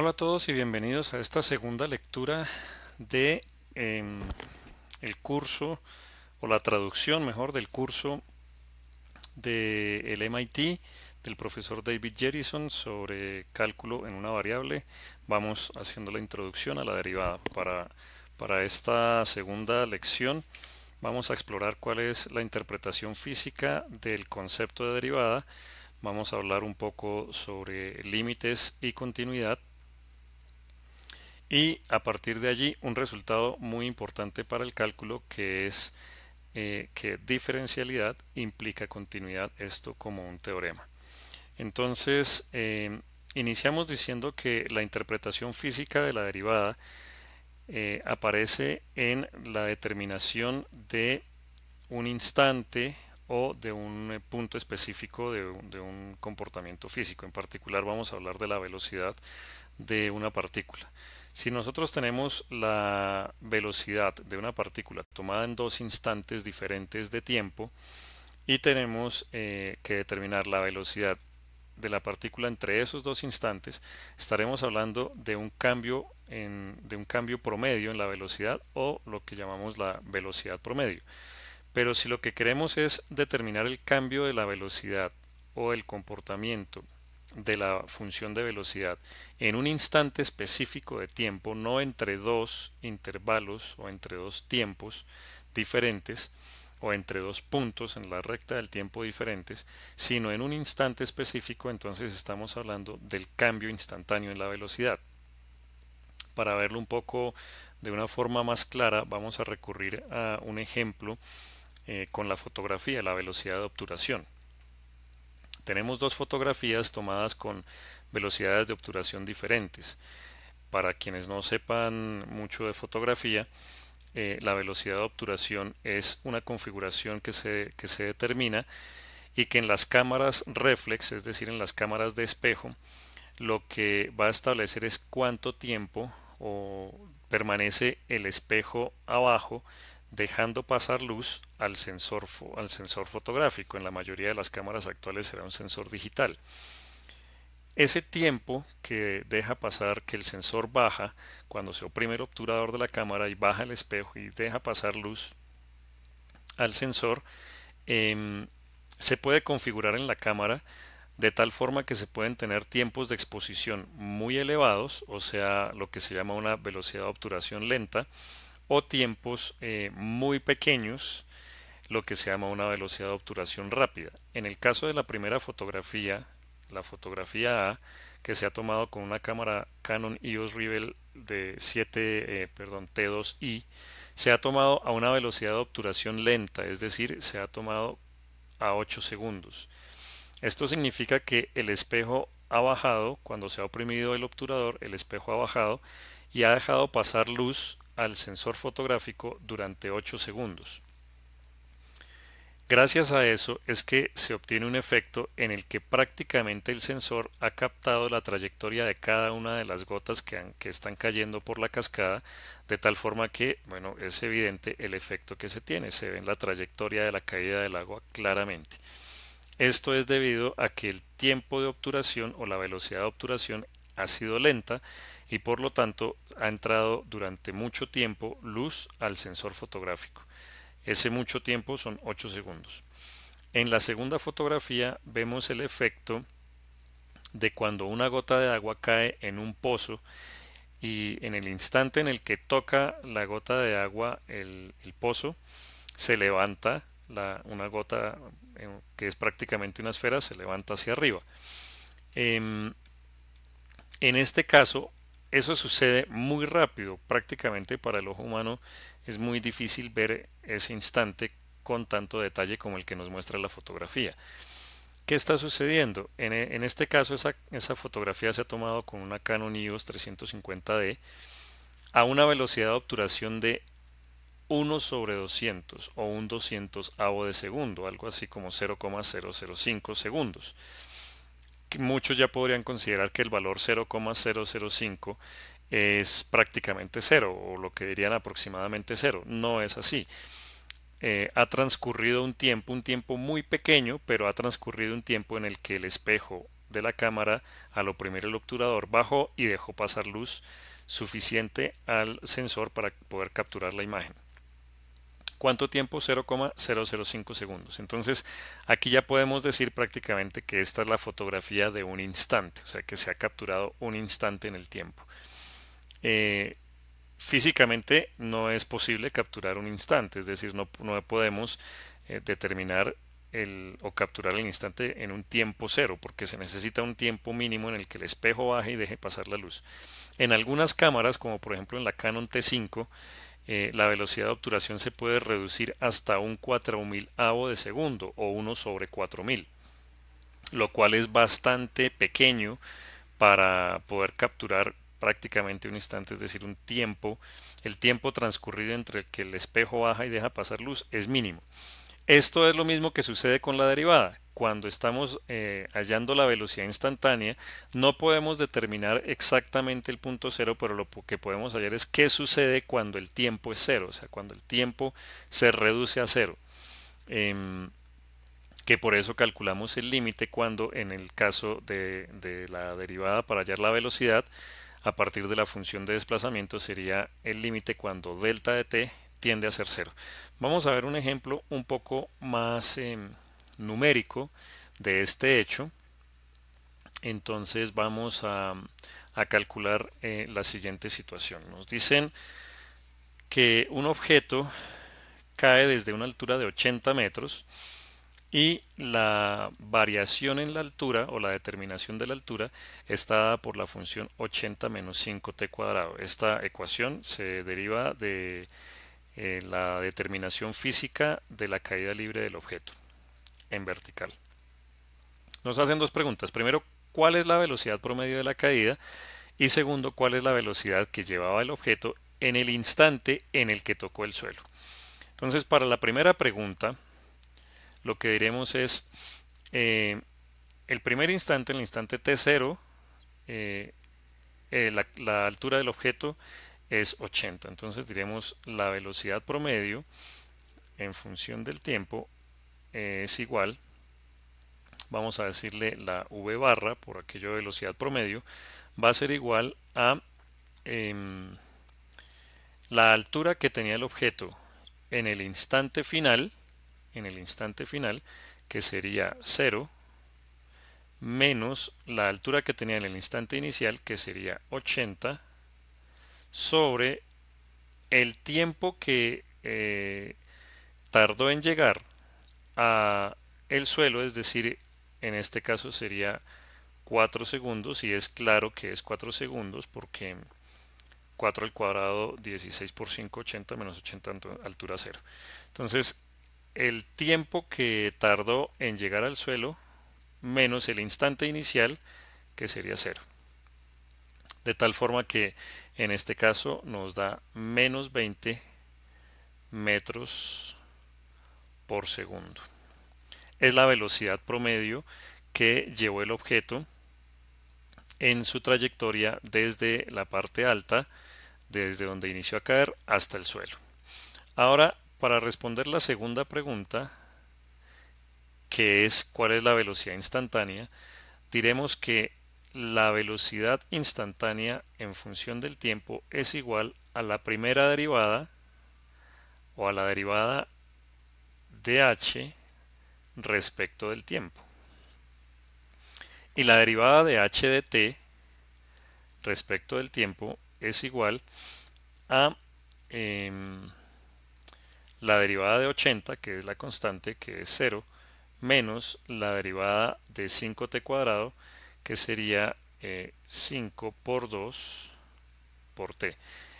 Hola a todos y bienvenidos a esta segunda lectura de em, el curso o la traducción mejor del curso del el MIT del profesor David Jerison sobre cálculo en una variable. Vamos haciendo la introducción a la derivada. Para, para esta segunda lección vamos a explorar cuál es la interpretación física del concepto de derivada. Vamos a hablar un poco sobre límites y continuidad y a partir de allí un resultado muy importante para el cálculo que es eh, que diferencialidad implica continuidad, esto como un teorema. Entonces, eh, iniciamos diciendo que la interpretación física de la derivada eh, aparece en la determinación de un instante o de un punto específico de un comportamiento físico. En particular vamos a hablar de la velocidad de una partícula. Si nosotros tenemos la velocidad de una partícula tomada en dos instantes diferentes de tiempo y tenemos eh, que determinar la velocidad de la partícula entre esos dos instantes, estaremos hablando de un cambio de un cambio promedio en la velocidad o lo que llamamos la velocidad promedio. Pero si lo que queremos es determinar el cambio de la velocidad o el comportamiento de la función de velocidad en un instante específico de tiempo, no entre dos intervalos o entre dos tiempos diferentes o entre dos puntos en la recta del tiempo diferentes, sino en un instante específico, entonces estamos hablando del cambio instantáneo en la velocidad. Para verlo un poco de una forma más clara, vamos a recurrir a un ejemplo eh, con la fotografía, la velocidad de obturación tenemos dos fotografías tomadas con velocidades de obturación diferentes. Para quienes no sepan mucho de fotografía, eh, la velocidad de obturación es una configuración que se, que se determina y que en las cámaras reflex, es decir, en las cámaras de espejo, lo que va a establecer es cuánto tiempo o permanece el espejo abajo dejando pasar luz al sensor, al sensor fotográfico. En la mayoría de las cámaras actuales será un sensor digital. Ese tiempo que deja pasar que el sensor baja cuando se oprime el obturador de la cámara y baja el espejo y deja pasar luz al sensor, em, se puede configurar en la cámara de tal forma que se pueden tener tiempos de exposición muy elevados, o sea, lo que se llama una velocidad de obturación lenta, o tiempos eh, muy pequeños, lo que se llama una velocidad de obturación rápida. En el caso de la primera fotografía, la fotografía A, que se ha tomado con una cámara Canon EOS Rebel de 7, eh, perdón, T2i, se ha tomado a una velocidad de obturación lenta, es decir, se ha tomado a 8 segundos. Esto significa que el espejo ha bajado, cuando se ha oprimido el obturador, el espejo ha bajado y ha dejado pasar luz al sensor fotográfico durante 8 segundos. Gracias a eso es que se obtiene un efecto en el que prácticamente el sensor ha captado la trayectoria de cada una de las gotas que, están cayendo por la cascada, de tal forma que, bueno, es evidente el efecto que se tiene, se ve en la trayectoria de la caída del agua claramente. Esto es debido a que el tiempo de obturación o la velocidad de obturación ha sido lenta y por lo tanto ha entrado durante mucho tiempo luz al sensor fotográfico. Ese mucho tiempo son 8 segundos. En la segunda fotografía vemos el efecto de cuando una gota de agua cae en un pozo y en el instante en el que toca la gota de agua el, pozo, se levanta una gota que es prácticamente una esfera, se levanta hacia arriba. Em, en este caso, eso sucede muy rápido, prácticamente para el ojo humano es muy difícil ver ese instante con tanto detalle como el que nos muestra la fotografía. ¿Qué está sucediendo? En, e, este caso esa, esa, fotografía se ha tomado con una Canon EOS 350D a una velocidad de obturación de 1 sobre 200 o un 200 avo de segundo, algo así como 0,005 segundos. Muchos ya podrían considerar que el valor 0,005 es prácticamente cero o lo que dirían aproximadamente cero. No es así. Eh, ha transcurrido un tiempo, un tiempo muy pequeño, pero ha transcurrido un tiempo en el que el espejo de la cámara al oprimir el obturador bajó y dejó pasar luz suficiente al sensor para poder capturar la imagen. ¿Cuánto tiempo? 0,005 segundos. Entonces, aquí ya podemos decir prácticamente que esta es la fotografía de un instante, o sea que se ha capturado un instante en el tiempo. Eh, físicamente no es posible capturar un instante, es decir, no, no podemos eh, determinar el, o capturar el instante en un tiempo cero, porque se necesita un tiempo mínimo en el que el espejo baje y deje pasar la luz. En algunas cámaras, como por ejemplo en la Canon T5, eh, la velocidad de obturación se puede reducir hasta un 4000 avo de segundo o 1 sobre 4000, lo cual es bastante pequeño para poder capturar prácticamente un instante, es decir, un tiempo, el tiempo transcurrido entre el que el espejo baja y deja pasar luz es mínimo. Esto es lo mismo que sucede con la derivada. Cuando estamos eh, hallando la velocidad instantánea, no podemos determinar exactamente el punto cero, pero lo que podemos hallar es qué sucede cuando el tiempo es cero, o sea, cuando el tiempo se reduce a cero. Em, que por eso calculamos el límite cuando en el caso de, de la derivada para hallar la velocidad, a partir de la función de desplazamiento sería el límite cuando delta de t tiende a ser cero. Vamos a ver un ejemplo un poco más em, numérico de este hecho. Entonces vamos a, calcular eh, la siguiente situación. Nos dicen que un objeto cae desde una altura de 80 metros y la variación en la altura o la determinación de la altura está dada por la función 80 menos 5t cuadrado. Esta ecuación se deriva de la determinación física de la caída libre del objeto en vertical. Nos hacen dos preguntas. Primero, ¿cuál es la velocidad promedio de la caída? Y segundo, ¿cuál es la velocidad que llevaba el objeto en el instante en el que tocó el suelo? Entonces, para la primera pregunta, lo que diremos es eh, el primer instante, el instante t0, eh, eh, la altura del objeto es 80. Entonces diremos la velocidad promedio en función del tiempo eh, es igual, vamos a decirle la V barra por aquello de velocidad promedio, va a ser igual a em, la altura que tenía el objeto en el instante final, en el instante final, que sería 0, menos la altura que tenía en el instante inicial, que sería 80, sobre el tiempo que eh, tardó en llegar a el suelo, es decir, en este caso sería 4 segundos y es claro que es 4 segundos porque 4 al cuadrado 16 por 5 80 menos 80 altura 0 entonces el tiempo que tardó en llegar al suelo menos el instante inicial que sería 0 de tal forma que en este caso nos da menos 20 metros por segundo. Es la velocidad promedio que llevó el objeto en su trayectoria desde la parte alta, desde donde inició a caer hasta el suelo. Ahora, para responder la segunda pregunta, que es cuál es la velocidad instantánea, diremos que la velocidad instantánea en función del tiempo es igual a la primera derivada o a la derivada de h respecto del tiempo. Y la derivada de h de t respecto del tiempo es igual a em, la derivada de 80, que es la constante, que es 0, menos la derivada de 5t cuadrado, que sería 5 eh, por 2 por t.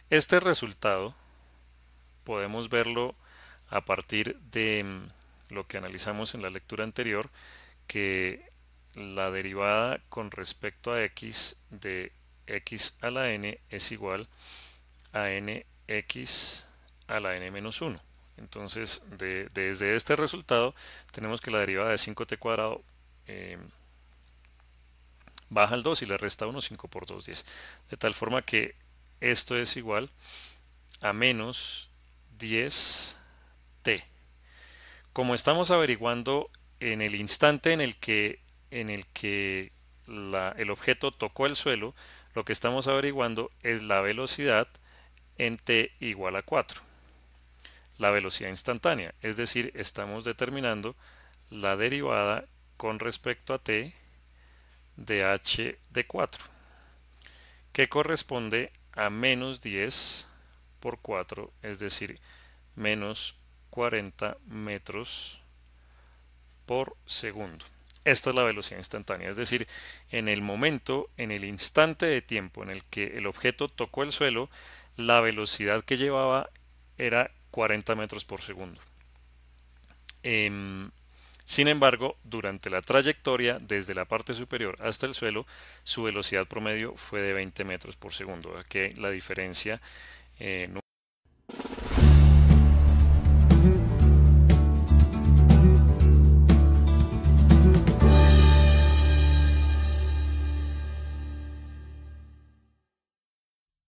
Este resultado podemos verlo a partir de mm, lo que analizamos en la lectura anterior, que la derivada con respecto a x de x a la n es igual a nx a la n menos 1. Entonces, desde este resultado tenemos que la derivada de 5t cuadrado em, baja el 2 y le resta 1, 5 por 2, 10. De tal forma que esto es igual a menos 10t. Como estamos averiguando en el instante en el que, en el, que el objeto tocó el suelo, lo que estamos averiguando es la velocidad en t igual a 4. La velocidad instantánea, es decir, estamos determinando la derivada con respecto a t de h de 4, que corresponde a menos 10 por 4, es decir, menos 40 metros por segundo. Esta es la velocidad instantánea, es decir, en el momento, en el instante de tiempo en el que el objeto tocó el suelo, la velocidad que llevaba era 40 metros por segundo. Em, sin embargo, durante la trayectoria desde la parte superior hasta el suelo, su velocidad promedio fue de 20 metros por segundo, que la diferencia eh,